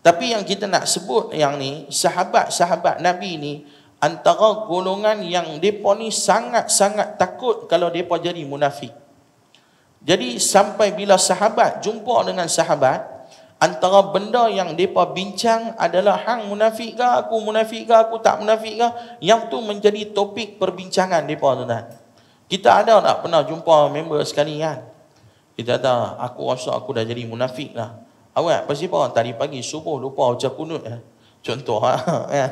Tapi yang kita nak sebut yang ni, sahabat-sahabat Nabi ni antara golongan yang mereka ni sangat-sangat takut kalau mereka jadi munafik. Jadi sampai bila sahabat jumpa dengan sahabat, antara benda yang mereka bincang adalah hang munafik ke aku munafik ke aku tak munafik ke yang tu menjadi topik perbincangan mereka tuan-tuan kita ada tak pernah jumpa member sekali kan kita kata aku rasa aku dah jadi munafik lah Awak pasti apa? Tadi pagi subuh lupa macam kunut. Eh? Contoh ha? Eh?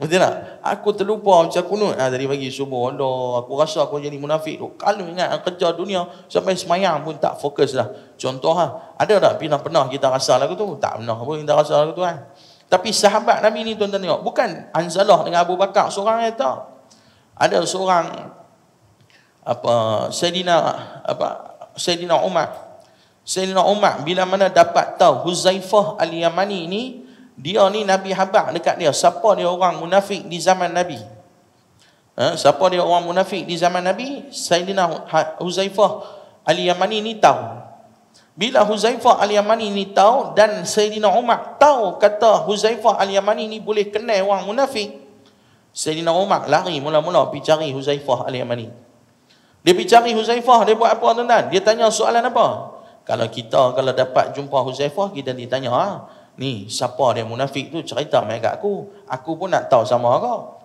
Betul tak? Aku terlupa macam kunut. Ha, tadi pagi subuh. Aduh, aku rasa aku jadi munafik tu. Kalau ingat kerja dunia sampai semayang pun tak fokus lah. Contoh ha? Ada tak pernah-pernah kita rasa lagu tu? Tak pernah pun kita rasa lagu tu kan? Tapi sahabat Nabi ni tuan-tuan tengok. Bukan Anzalah dengan Abu Bakar seorang yang tak. Ada seorang apa Sayyidina apa Sayyidina Umar Sayyidina Umar bila mana dapat tahu Huzaifah Al-Yamani ni dia ni Nabi habaq dekat dia siapa dia orang munafik di zaman Nabi ha? siapa dia orang munafik di zaman Nabi Sayyidina ha-, Huzaifah Al-Yamani ni tahu bila Huzaifah Al-Yamani ni tahu dan Sayyidina Umar tahu kata Huzaifah Al-Yamani ni boleh kenal orang munafik Sayyidina Umar lari mula-mula pergi cari Huzaifah Al-Yamani dia pergi cari Huzaifah dia buat apa tuan-tuan dia tanya soalan apa kalau kita kalau dapat jumpa Huzaifah kita ditanya, ha, ni siapa dia munafik tu cerita mai kat aku. Aku pun nak tahu sama kau.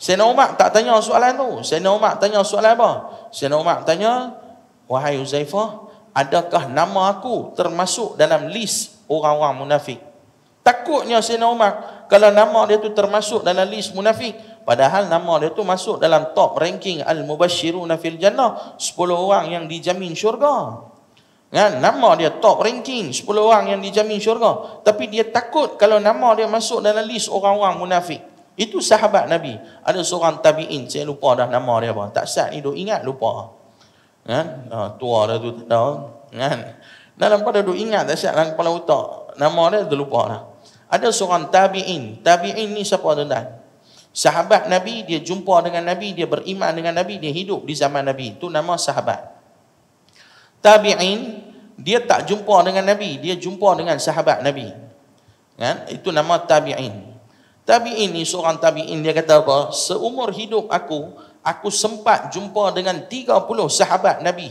Sayyidina Umar tak tanya soalan tu. Sayyidina Umar tanya soalan apa? Sayyidina Umar tanya, "Wahai Huzaifah, adakah nama aku termasuk dalam list orang-orang munafik?" Takutnya Sayyidina Umar kalau nama dia tu termasuk dalam list munafik, padahal nama dia tu masuk dalam top ranking al-mubashshiruna fil jannah, sepuluh orang yang dijamin syurga. Kan? Nama dia top ranking 10 orang yang dijamin syurga. Tapi dia takut kalau nama dia masuk dalam list orang-orang munafik. Itu sahabat Nabi. Ada seorang tabi'in. Saya lupa dah nama dia apa. Tak sad ni duk ingat lupa. Kan? Ha, tua dah tu tahu. Kan? Dalam pada duk ingat tak sad dalam kepala otak. Nama dia tu lupa dah. Ada seorang tabi'in. Tabi'in ni siapa tu tuan Sahabat Nabi, dia jumpa dengan Nabi, dia beriman dengan Nabi, dia hidup di zaman Nabi. Itu nama sahabat tabi'in dia tak jumpa dengan nabi dia jumpa dengan sahabat nabi kan itu nama tabi'in tabi'in ni seorang tabi'in dia kata apa seumur hidup aku aku sempat jumpa dengan 30 sahabat nabi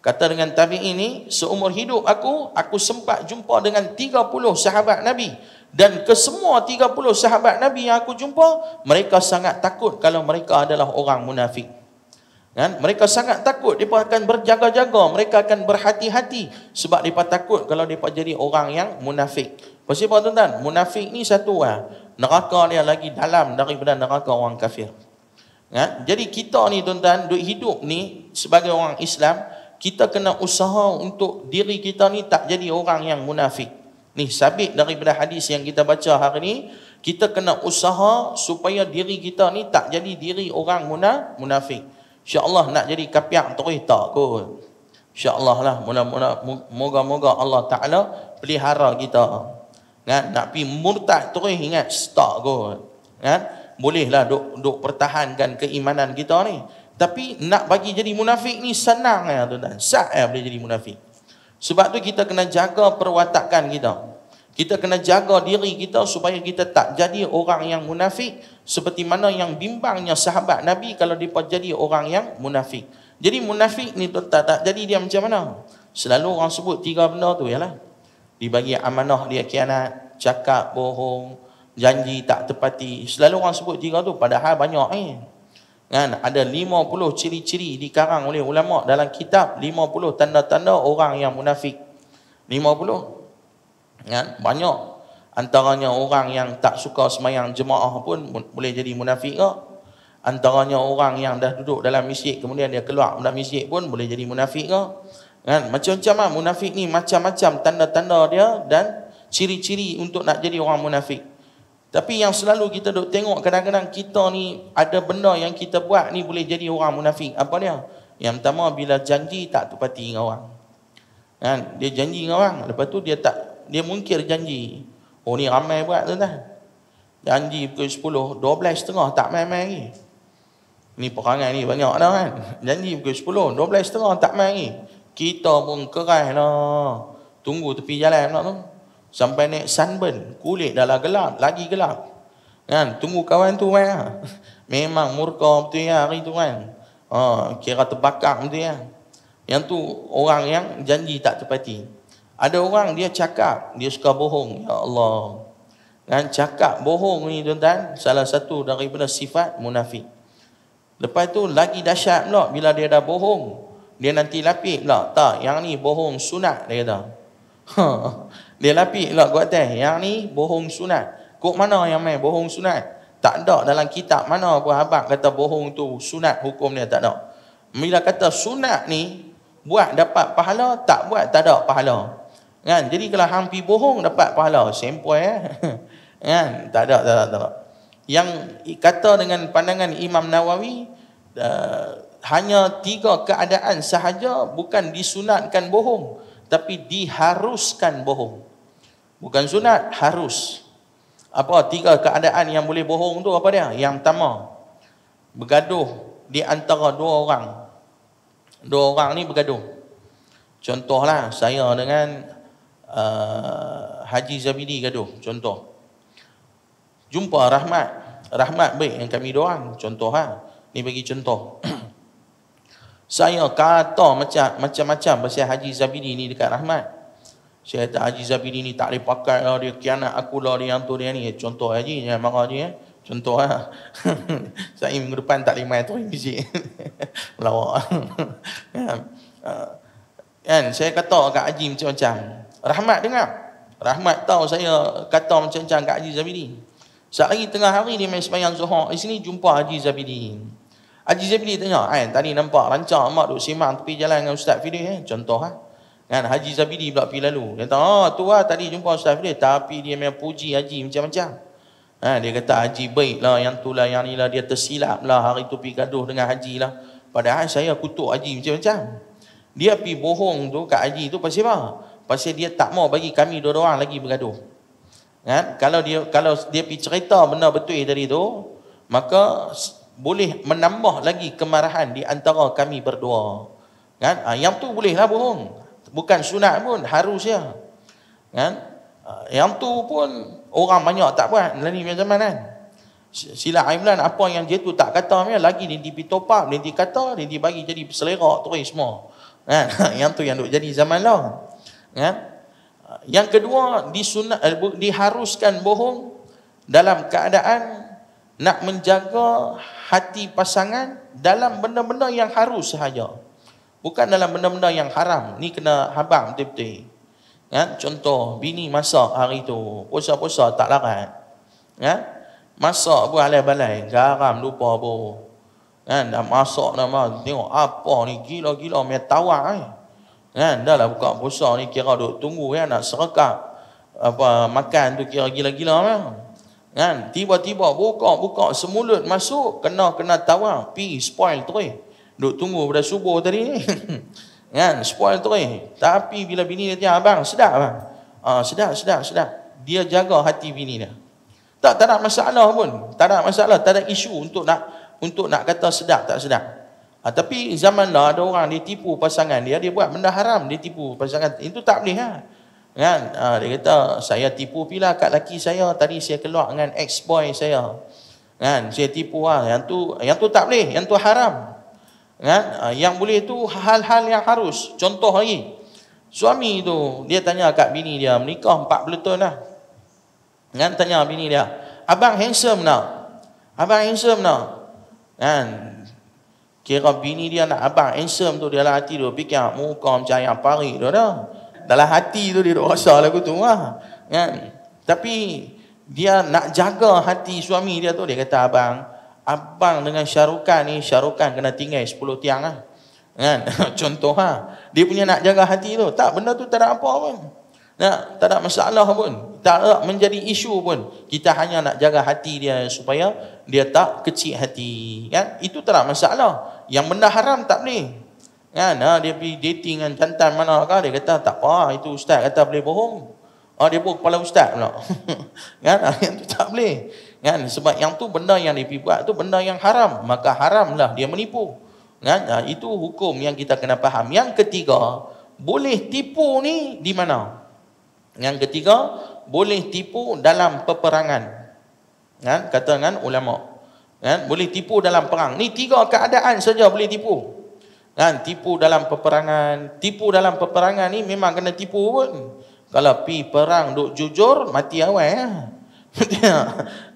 kata dengan tabi'in ni seumur hidup aku aku sempat jumpa dengan 30 sahabat nabi dan kesemua 30 sahabat nabi yang aku jumpa mereka sangat takut kalau mereka adalah orang munafik Kan? Mereka sangat takut. Mereka akan berjaga-jaga. Mereka akan berhati-hati. Sebab mereka takut kalau mereka jadi orang yang munafik. Pasal tuan-tuan? Munafik ni satu lah. Neraka dia lagi dalam daripada neraka orang kafir. Kan? Jadi kita ni tuan-tuan, duit hidup ni sebagai orang Islam, kita kena usaha untuk diri kita ni tak jadi orang yang munafik. Ni sabit daripada hadis yang kita baca hari ni, kita kena usaha supaya diri kita ni tak jadi diri orang munafik. InsyaAllah nak jadi kapiak terus eh, tak kot. InsyaAllah lah. Mula-mula, moga-moga Allah Ta'ala pelihara kita. Kan? Nak pi murtad terus eh, ingat stop kot. Kan? Bolehlah duk, duk pertahankan keimanan kita ni. Tapi nak bagi jadi munafik ni senang ya tuan-tuan. Sat boleh jadi munafik. Sebab tu kita kena jaga perwatakan kita. Kita kena jaga diri kita supaya kita tak jadi orang yang munafik seperti mana yang bimbangnya sahabat Nabi kalau dia jadi orang yang munafik. Jadi munafik ni tu tak, tak jadi dia macam mana? Selalu orang sebut tiga benda tu ialah dibagi amanah dia kianat, cakap bohong, janji tak tepati. Selalu orang sebut tiga tu padahal banyak eh. Kan? Ada 50 ciri-ciri dikarang oleh ulama dalam kitab 50 tanda-tanda orang yang munafik. 50. Ya, banyak antaranya orang yang tak suka semayang jemaah pun boleh jadi munafik ke. Antaranya orang yang dah duduk dalam masjid kemudian dia keluar dalam masjid pun boleh jadi munafik ke. Kan? Macam-macam lah. Munafik ni macam-macam tanda-tanda dia dan ciri-ciri untuk nak jadi orang munafik. Tapi yang selalu kita duk tengok kadang-kadang kita ni ada benda yang kita buat ni boleh jadi orang munafik. Apa dia? Yang pertama bila janji tak tepati dengan orang. Kan? Dia janji dengan orang. Lepas tu dia tak dia mungkir janji. Oh ni ramai buat tu kan. Janji pukul 10, 12 setengah tak main-main lagi. Ni perangai ni banyak dah kan. Janji pukul 10, 12 setengah tak main lagi. Kita pun kerai lah. Tunggu tepi jalan pula tu. Sampai naik sunburn, kulit dah lah gelap, lagi gelap. Kan, tunggu kawan tu main lah. Memang murka betul ya hari tu kan. Ha, kira terbakar betul ya. Yang tu orang yang janji tak tepati. Ada orang dia cakap, dia suka bohong. Ya Allah. Dan cakap bohong ni tuan-tuan, salah satu daripada sifat munafik. Lepas tu lagi dahsyat pula bila dia dah bohong. Dia nanti lapik pula. Tak, yang ni bohong sunat dia kata. Ha, dia lapik pula kuat teh. Yang ni bohong sunat. Kok mana yang main bohong sunat? Tak ada dalam kitab mana pun habak kata bohong tu sunat hukum dia tak ada. Bila kata sunat ni buat dapat pahala, tak buat tak ada pahala. Kan? Jadi kalau hang pi bohong dapat pahala sempoi eh. kan? Tak ada tak ada tak ada. Yang kata dengan pandangan Imam Nawawi uh, hanya tiga keadaan sahaja bukan disunatkan bohong tapi diharuskan bohong. Bukan sunat, harus. Apa tiga keadaan yang boleh bohong tu apa dia? Yang pertama, bergaduh di antara dua orang. Dua orang ni bergaduh. Contohlah saya dengan Ah, Haji Zabidi gaduh contoh jumpa rahmat rahmat baik yang kami doang contoh ha ni bagi contoh saya kata macam macam-macam pasal Haji Zabidi ni dekat rahmat saya kata Haji Zabidi ni tak boleh pakai lah dia kianat aku lah dia yang tu dia ni contoh Haji jangan marah dia eh. contoh ha saya minggu depan tak boleh main tu ni lawak kan? Ah, kan saya kata kat Haji macam-macam Rahmat dengar. Rahmat tahu saya kata macam-macam kat Haji Zabidi. Sehari lagi tengah hari ni main sembahyang zuhur. Di sini jumpa Haji Zabidi. Haji Zabidi tanya, kan tadi nampak rancang mak duk simak tepi jalan dengan Ustaz Fidih. Eh? Contoh kan. Ha? Kan Haji Zabidi pula pergi lalu. Dia kata, oh tu lah tadi jumpa Ustaz Fidih. Tapi dia memang puji Haji macam-macam. Ha, dia kata Haji baik lah, yang tu lah, yang ni lah. Dia tersilap lah hari tu pergi gaduh dengan Haji lah. Padahal saya kutuk Haji macam-macam. Dia pergi bohong tu kat Haji tu pasal apa? Pasal dia tak mau bagi kami dua-dua orang lagi bergaduh. Kan? Kalau dia kalau dia pergi cerita benda betul dari itu, maka boleh menambah lagi kemarahan di antara kami berdua. Kan? Ha, yang tu bolehlah bohong. Bukan sunat pun, harus ya. Kan? Ha, yang tu pun orang banyak tak buat dalam ni punya kan. Sila Aimlan apa yang dia tu tak kata punya lagi dia di top dia di kata, dia di bagi jadi selerak terus semua. Kan? Ha, yang tu yang duk jadi zaman lah. Ya. Yang kedua disunat eh, diharuskan bohong dalam keadaan nak menjaga hati pasangan dalam benda-benda yang harus sahaja. Bukan dalam benda-benda yang haram. Ni kena habang betul-betul. Ya, contoh bini masak hari tu, puasa-puasa tak larat. Ya. Masak pun alai balai, garam lupa apa. Kan dah masak nama tengok apa ni gila-gila main tawar eh. Kan? Dah lah buka puasa ni kira duk tunggu kan nak serakah apa makan tu kira gila-gila kan. Kan? Tiba-tiba buka-buka semulut masuk kena kena tawar, pi spoil terus. Duk tunggu pada subuh tadi ni. kan? Spoil terus. Tapi bila bini dia tanya abang, sedap abang. Ah, sedap, sedap, sedap. Dia jaga hati bini dia. Tak tak ada masalah pun. Tak ada masalah, tak ada isu untuk nak untuk nak kata sedap tak sedap. Ha, tapi zaman dah ada orang dia tipu pasangan dia, dia buat benda haram, dia tipu pasangan. Itu tak boleh ha? Kan? Ha, dia kata, saya tipu pula kat laki saya, tadi saya keluar dengan ex-boy saya. Kan? Saya tipu ha? Yang tu yang tu tak boleh, yang tu haram. Kan? Ha, yang boleh tu hal-hal yang harus. Contoh lagi, suami tu, dia tanya kat bini dia, menikah 40 tahun dah. Kan? Tanya bini dia, abang handsome tak? Abang handsome tak? Kan? Kira bini dia nak abang handsome tu dalam hati dia fikir muka macam ayam parik tu dah. Dalam hati tu dia rasa lagu tu lah. Ah. Kan? Tapi dia nak jaga hati suami dia tu dia kata abang abang dengan syarukan ni syarukan kena tinggal 10 tiang lah. Kan? Contoh ha? Dia punya nak jaga hati tu. Tak benda tu tak ada apa pun. Nah, tak ada masalah pun. Tak ada menjadi isu pun. Kita hanya nak jaga hati dia supaya dia tak kecil hati kan itu tak ada masalah yang benda haram tak boleh kan ha, dia pergi dating dengan jantan mana kah dia kata tak apa itu ustaz kata boleh bohong ha, dia buat kepala ustaz pula kan ha, yang tak boleh kan sebab yang tu benda yang dia pergi buat tu benda yang haram maka haramlah dia menipu kan ha, itu hukum yang kita kena faham yang ketiga boleh tipu ni di mana yang ketiga boleh tipu dalam peperangan kan kata dengan ulama kan boleh tipu dalam perang ni tiga keadaan saja boleh tipu kan tipu dalam peperangan tipu dalam peperangan ni memang kena tipu pun kalau pi perang duk jujur mati awal ya.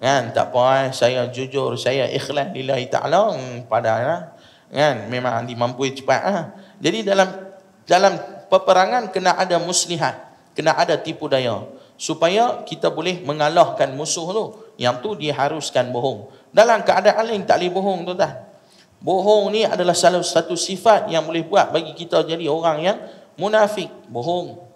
kan tak apa eh? saya jujur saya ikhlas lillahi taala hmm, padahal eh? kan memang dimampu cepat eh? jadi dalam dalam peperangan kena ada muslihat kena ada tipu daya supaya kita boleh mengalahkan musuh tu yang tu dia haruskan bohong. Dalam keadaan lain tak boleh bohong tuan-tuan. Bohong ni adalah salah satu sifat yang boleh buat bagi kita jadi orang yang munafik. Bohong.